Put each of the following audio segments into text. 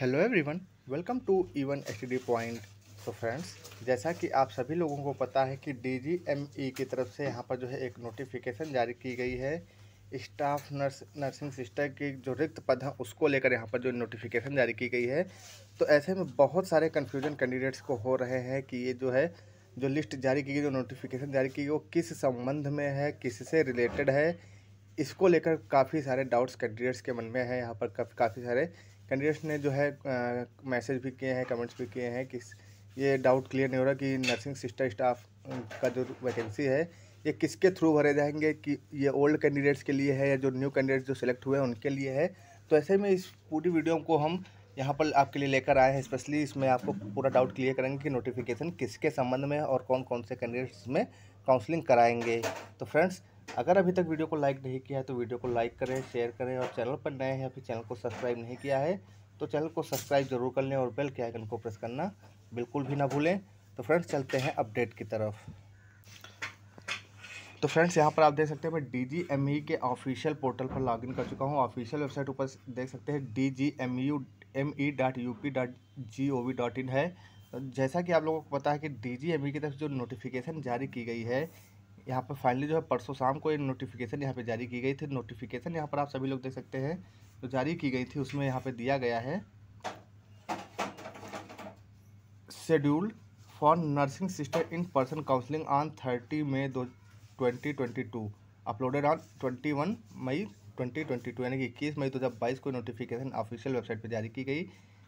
hello everyone welcome to even H point तो friends जैसा कि आप सभी लोगों को पता है कि डी e की तरफ से यहाँ पर जो है एक नोटिफिकेशन जारी की गई है स्टाफ नर्स नर्सिंग सिस्टर की जो रिक्त पद हैं उसको लेकर यहाँ पर जो नोटिफिकेशन जारी की गई है तो ऐसे में बहुत सारे कन्फ्यूजन कैंडिडेट्स को हो रहे हैं कि ये जो है जो लिस्ट जारी की गई जो नोटिफिकेशन जारी की गई वो किस संबंध में है किस रिलेटेड है इसको लेकर काफ़ी सारे डाउट्स कैंडिडेट्स के मन में है यहाँ पर काफ़ी सारे कैंडिडेट्स ने जो है मैसेज भी किए हैं कमेंट्स भी किए हैं कि ये डाउट क्लियर नहीं हो रहा कि नर्सिंग सिस्टर स्टाफ का जो वैकेंसी है ये किसके थ्रू भरे जाएंगे कि ये ओल्ड कैंडिडेट्स के लिए है या जो न्यू कैंडिडेट्स जो सिलेक्ट हुए हैं उनके लिए है तो ऐसे में इस पूरी वीडियो को हम यहाँ पर आपके लिए लेकर आए हैं स्पेशली इसमें आपको पूरा डाउट क्लियर करेंगे कि नोटिफिकेशन किसके संबंध में और कौन कौन से कैंडिडेट्स में काउंसलिंग कराएंगे तो फ्रेंड्स अगर अभी तक वीडियो को लाइक नहीं किया है तो वीडियो को लाइक करें शेयर करें और चैनल पर नए हैं फिर चैनल को सब्सक्राइब नहीं किया है तो चैनल को सब्सक्राइब जरूर कर लें और बेल के आइकन को प्रेस करना बिल्कुल भी ना भूलें तो फ्रेंड्स चलते हैं अपडेट की तरफ तो फ्रेंड्स यहाँ पर आप देख सकते हैं मैं डी जी एम ई के ऑफिशियल पोर्टल पर लॉगिन कर चुका हूँ ऑफिशियल वेबसाइट ऊपर देख सकते हैं D G M U M E dot U P dot G O V dot in है जैसा कि आप लोगों को पता है कि डी जी एम ई की तरफ जो नोटिफिकेशन जारी की गई है यहाँ पर फाइनली जो है परसों शाम को एक नोटिफिकेशन यहाँ पे जारी की गई थी नोटिफिकेशन यहाँ पर आप सभी लोग देख सकते हैं जो जारी की गई थी उसमें यहाँ पे दिया गया है schedule for nursing sister in person counselling on thirty May दो twenty twenty two uploaded on twenty one May twenty twenty two यानी कि इक्कीस मई दो हज़ार बाईस को नोटिफिकेशन ऑफिशियल वेबसाइट पर जारी की गई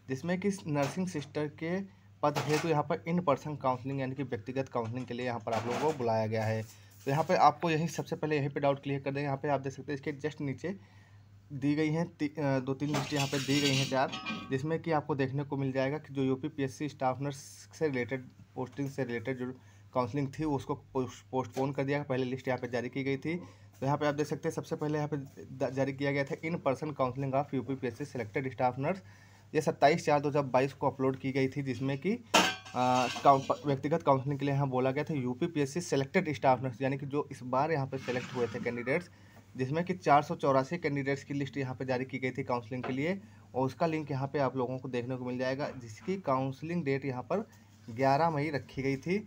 जिसमें कि नर्सिंग सिस्टर के पद हेतु तो यहाँ पर इन पर्सन काउंसलिंग यानी कि व्यक्तिगत काउंसलिंग के लिए यहाँ पर आप लोगों को बुलाया गया है तो यहाँ पर आपको यही सबसे पहले यहीं पर डाउट क्लियर कर देंगे यहाँ पर आप देख सकते हैं इसके जस्ट नीचे दी गई हैं ती, दो तीन लिस्ट यहाँ पे दी गई हैं चार जिसमें कि आपको देखने को मिल जाएगा कि जो यूपी पीएससी स्टाफ नर्स से रिलेटेड पोस्टिंग से रिलेटेड जो काउंसलिंग थी उसको पोस्टपोन कर दिया पहले लिस्ट यहाँ पे जारी की गई थी तो यहाँ पे आप देख सकते हैं सबसे पहले यहाँ पे जारी किया गया था in person counselling of U P selected staff nurse ये सत्ताईस चार दो हज़ार बाईस को अपलोड की गई थी जिसमें कि व्यक्तिगत काउंसलिंग के लिए यहाँ बोला गया था UP P S selected staff nurse यानी कि जो इस बार यहाँ पर सेलेक्ट हुए थे कैंडिडेट्स जिसमें कि चार सौ चौरासी कैंडिडेट्स की लिस्ट यहाँ पर जारी की गई थी काउंसलिंग के लिए और उसका लिंक यहाँ पर आप लोगों को देखने को मिल जाएगा जिसकी काउंसलिंग डेट यहाँ पर ग्यारह मई रखी गई थी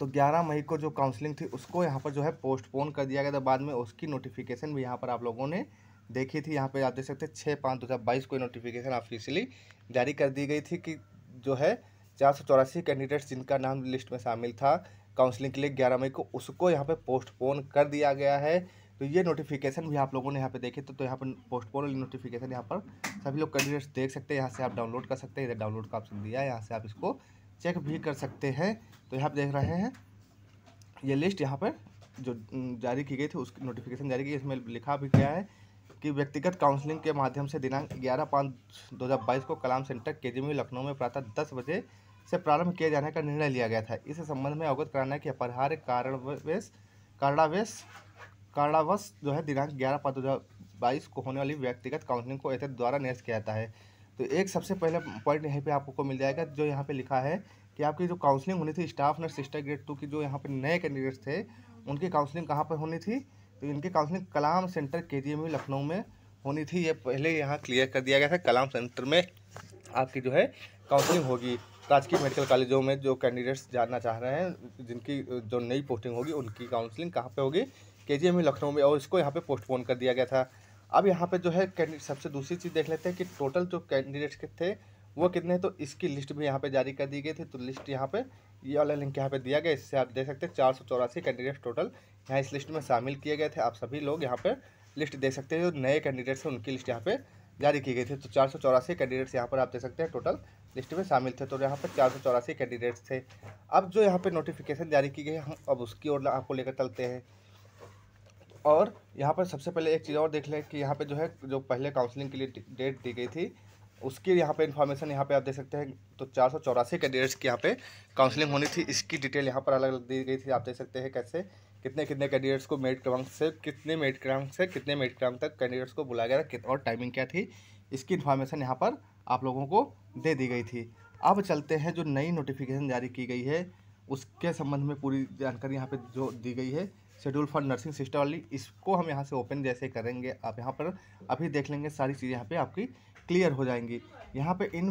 तो 11 मई को जो काउंसलिंग थी उसको यहाँ पर जो है पोस्टपोन कर दिया गया था बाद में उसकी नोटिफिकेशन भी यहाँ पर आप लोगों ने देखी थी यहाँ पे आप देख सकते हैं छः पाँच दो हज़ार बाईस को नोटिफिकेशन ऑफिशियली जारी कर दी गई थी कि जो है चार सौ चौरासी कैंडिडेट्स जिनका नाम लिस्ट में शामिल था काउंसलिंग के लिए ग्यारह मई को उसको यहाँ पे पोस्टपोन कर दिया गया है तो ये नोटिफिकेशन भी आप लोगों ने यहाँ पे देखे तो, तो यहाँ पर पोस्टपोन वाली नोटिफिकेशन यहाँ पर सभी लोग कैंडिडेट्स देख सकते हैं यहाँ से आप डाउनलोड कर सकते हैं इधर डाउनलोड का ऑप्शन दिया है यहाँ से आप इसको चेक भी कर सकते हैं तो यहाँ पर देख रहे हैं ये लिस्ट यहाँ पर जो जारी की गई थी उसकी नोटिफिकेशन जारी की इसमें लिखा भी गया है की व्यक्तिगत काउंसलिंग के माध्यम से दिनांक ग्यारह पाँच दो हज़ार बाईस को कलाम सेंटर के जी लखनऊ में प्रातः दस बजे से प्रारंभ किए जाने का निर्णय लिया गया था इस संबंध में अवगत कराना है कि अपरिहार्य कारणवेश कारणावेश कारणावश जो है दिनांक ग्यारह पाँच दो हज़ार बाईस को होने वाली व्यक्तिगत काउंसलिंग को एहतियात द्वारा निरस्त किया जाता है तो एक सबसे पहला पॉइंट यहीं पे आपको मिल जाएगा जो यहाँ पे लिखा है कि आपकी जो काउंसलिंग होनी थी staff nurse sister grade two की जो यहाँ पे नए कैंडिडेट्स थे उनकी काउंसलिंग कहाँ पर होनी थी तो इनकी काउंसलिंग कलाम सेंटर के जी लखनऊ में होनी थी ये पहले यहाँ क्लियर कर दिया गया था कलाम सेंटर में आपकी जो है काउंसलिंग होगी राजकीय मेडिकल कॉलेजों में जो कैंडिडेट्स जानना चाह रहे हैं जिनकी जो नई पोस्टिंग होगी उनकी काउंसलिंग कहाँ पे होगी के जी लखनऊ में और इसको यहाँ पे पोस्टपोन कर दिया गया था अब यहाँ पे जो है कैंडिडेट सबसे दूसरी चीज़ देख लेते हैं कि टोटल जो कैंडिडेट्स के थे वो कितने तो इसकी लिस्ट भी यहाँ पर जारी कर दी गई थी तो लिस्ट यहाँ पर ये वाला लिंक यहाँ पे दिया गया इससे आप देख सकते हैं चार सौ चौरासी कैंडिडेट्स टोटल यहाँ इस लिस्ट में शामिल किए गए थे आप सभी लोग यहाँ पर लिस्ट देख सकते हैं जो नए कैंडिडेट्स हैं उनकी लिस्ट यहाँ पे जारी की गई थी तो चार सौ चौरासी कैंडिडेट्स यहाँ पर आप देख सकते हैं टोटल लिस्ट में शामिल थे तो यहाँ पर चार सौ चौरासी कैंडिडेट्स थे अब जो यहाँ पर नोटिफिकेशन जारी की गई हम अब उसकी ओर आपको लेकर चलते हैं और यहाँ पर सबसे पहले एक चीज़ और देख लें कि यहाँ पर जो है जो पहले काउंसिलिंग के लिए डेट दी गई थी उसकी यहाँ पे इन्फॉर्मेशन यहाँ पे आप देख सकते हैं तो चार सौ चौरासी कैंडिडेट्स की यहाँ पे काउंसलिंग होनी थी इसकी डिटेल यहाँ पर अलग अलग दी गई थी आप देख सकते हैं कैसे कितने कितने कैंडिडेट्स को मेरिट क्रमांक से कितने मेरिट क्रमांक से कितने मेरिट क्रमांक तक कैंडिडेट्स को बुलाया गया था और टाइमिंग क्या थी इसकी इन्फॉर्मेशन यहाँ पर आप लोगों को दे दी गई थी अब चलते हैं जो नई नोटिफिकेशन जारी की गई है उसके संबंध में पूरी जानकारी यहाँ पर जो दी गई है शेड्यूल फॉर नर्सिंग सिस्टम वाली इसको हम यहाँ से ओपन जैसे करेंगे आप यहाँ पर अभी देख लेंगे सारी चीज़ें यहाँ पे आपकी क्लियर हो जाएंगी यहाँ पे इन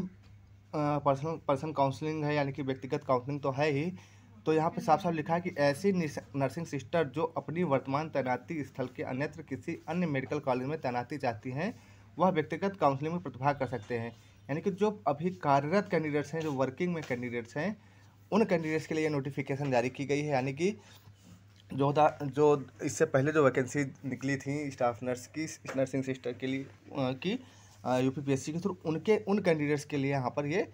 पर्सनल पर्सन काउंसलिंग है यानी कि व्यक्तिगत काउंसलिंग तो है ही तो यहाँ पे साफ साफ लिखा है कि ऐसी नर्सिंग सिस्टर जो अपनी वर्तमान तैनाती स्थल के अन्यत्र किसी अन्य मेडिकल कॉलेज में तैनाती चाहती हैं वह व्यक्तिगत काउंसलिंग में प्रतिभाग कर सकते हैं यानी कि जो अभी कार्यरत कैंडिडेट्स हैं जो वर्किंग में कैंडिडेट्स हैं उन कैंडिडेट्स के लिए नोटिफिकेशन जारी की गई है यानी कि जो था जो इससे पहले जो वैकेंसी निकली थी स्टाफ नर्स की नर्सिंग सिस्टर के लिए की यू पी पी के थ्रू उनके उन कैंडिडेट्स के लिए यहाँ पर ये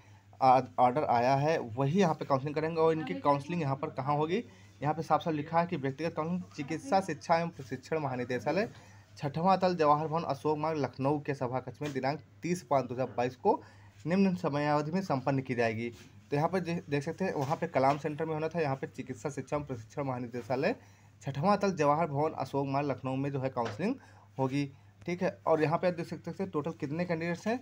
ऑर्डर आया है वही यहाँ पे काउंसलिंग करेंगे और इनकी काउंसलिंग यहाँ पर कहाँ होगी यहाँ पे साफ साफ लिखा है कि व्यक्तिगत काउंसलिंग चिकित्सा शिक्षा एवं प्रशिक्षण महानिदेशालय छठवां तल जवाहर भवन अशोक मार्ग लखनऊ के सभा कक्ष में दिनांक तीस पाँच दो को निम्न समयावधि में संपन्न की जाएगी तो यहाँ पर देख सकते हैं वहाँ पे कलाम सेंटर में होना था यहाँ पे चिकित्सा शिक्षा एवं प्रशिक्षण महानिदेशालय छठवां तल जवाहर भवन अशोक मार्ग लखनऊ में जो है काउंसलिंग होगी ठीक है और यहाँ पे आप देख सकते हैं टोटल कितने कैंडिडेट्स हैं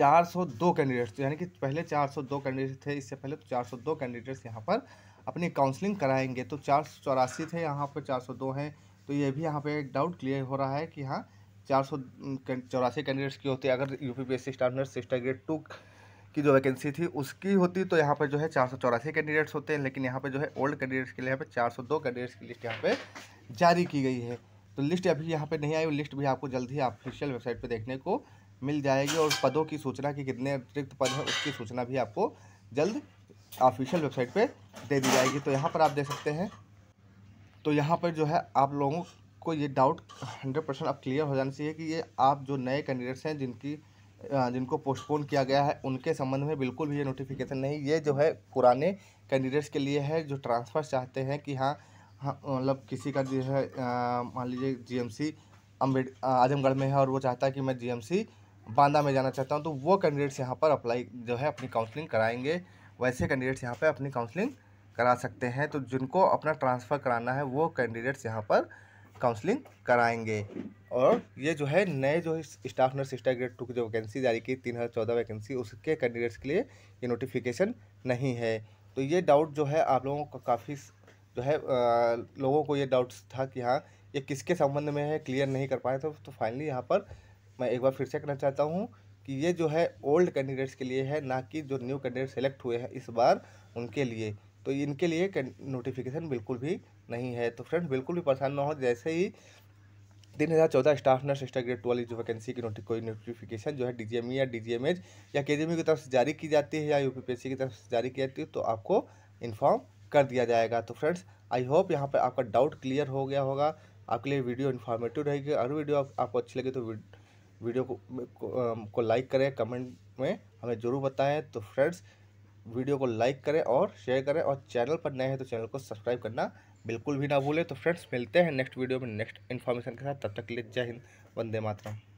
402 कैंडिडेट्स यानी कि पहले 402 कैंडिडेट थे इससे पहले तो 402 कैंडिडेट्स यहाँ पर अपनी काउंसलिंग कराएंगे तो चार चौरासी थे यहाँ पर चार हैं तो ये भी यहाँ पे एक डाउट क्लियर हो रहा है कि हाँ चार सौ चौरासी कैंडिडेट्स की होते अगर U P P S C staff nurse sister grade two की जो वैकेंसी थी उसकी होती तो यहाँ पर जो है चार सौ चौरासी कैंडिडेट्स होते हैं लेकिन यहाँ पर जो है ओल्ड कैंडिडेट्स के लिए यहाँ पर चार सौ दो कैंडिडेट्स की लिस्ट यहाँ पर जारी की गई है तो लिस्ट अभी यहाँ पर नहीं आई लिस्ट भी आपको जल्द ही ऑफिशियल वेबसाइट पर देखने को मिल जाएगी और पदों की सूचना कि कितने अतिरिक्त पद हैं उसकी सूचना भी आपको जल्द ऑफिशियल वेबसाइट पे दे दी जाएगी तो यहाँ पर आप देख सकते हैं तो यहाँ पर जो है आप लोगों को ये डाउट हंड्रेड परसेंट अब क्लियर हो जाना चाहिए कि ये आप जो नए कैंडिडेट्स हैं जिनकी जिनको पोस्टपोन किया गया है उनके संबंध में बिल्कुल भी ये नोटिफिकेशन नहीं ये जो है पुराने कैंडिडेट्स के लिए है जो ट्रांसफ़र चाहते हैं कि हाँ हाँ मतलब किसी का जो है मान लीजिए जीएमसी अम्बेड आजमगढ़ में है और वो चाहता है कि मैं जीएमसी बांदा में जाना चाहता हूँ तो वो कैंडिडेट्स यहाँ पर अप्लाई जो है अपनी काउंसलिंग कराएंगे वैसे कैंडिडेट्स यहाँ पर अपनी काउंसलिंग करा सकते हैं तो जिनको अपना ट्रांसफ़र कराना है वो कैंडिडेट्स यहाँ पर काउंसलिंग कराएंगे और ये जो है नए जो staff nurse staff grade two की जो वैकेंसी जारी की तीन हज़ार चौदह वैकेंसी उसके कैंडिडेट्स के लिए ये नोटिफिकेशन नहीं है तो ये डाउट जो है आप लोगों का काफ़ी जो है आ, लोगों को ये डाउट्स था कि हाँ ये किसके संबंध में है क्लियर नहीं कर पाए तो, तो फाइनली यहाँ पर मैं एक बार फिर से कहना चाहता हूँ कि ये जो है ओल्ड कैंडिडेट्स के लिए है ना कि जो न्यू कैंडिडेट सेलेक्ट हुए हैं इस बार उनके लिए तो इनके लिए नोटिफिकेशन बिल्कुल भी नहीं है तो फ्रेंड बिल्कुल भी परेशान ना हो जैसे ही तीन हज़ार चौदह स्टाफ नर्स एक्स्ट्रा ग्रेड वाली जो वैकेंसी की कोई नोटिफिकेशन जो है डी जी e या डी या के e की तरफ से जारी की जाती है या यू की तरफ से जारी की जाती है तो आपको इन्फॉर्म कर दिया जाएगा तो फ्रेंड्स आई होप यहाँ पर आपका डाउट क्लियर हो गया होगा आपके लिए वीडियो इन्फॉर्मेटिव रहेगी अगर वीडियो आप, आपको अच्छी लगी तो वीडियो को को, को लाइक करें कमेंट में हमें ज़रूर बताएं तो फ्रेंड्स वीडियो को लाइक करें और शेयर करें और चैनल पर नए हैं तो चैनल को सब्सक्राइब करना बिल्कुल भी ना भूलें तो फ्रेंड्स मिलते हैं नेक्स्ट वीडियो में नेक्स्ट इन्फॉर्मेशन के साथ तब तक के लिए जय हिंद वंदे मातरम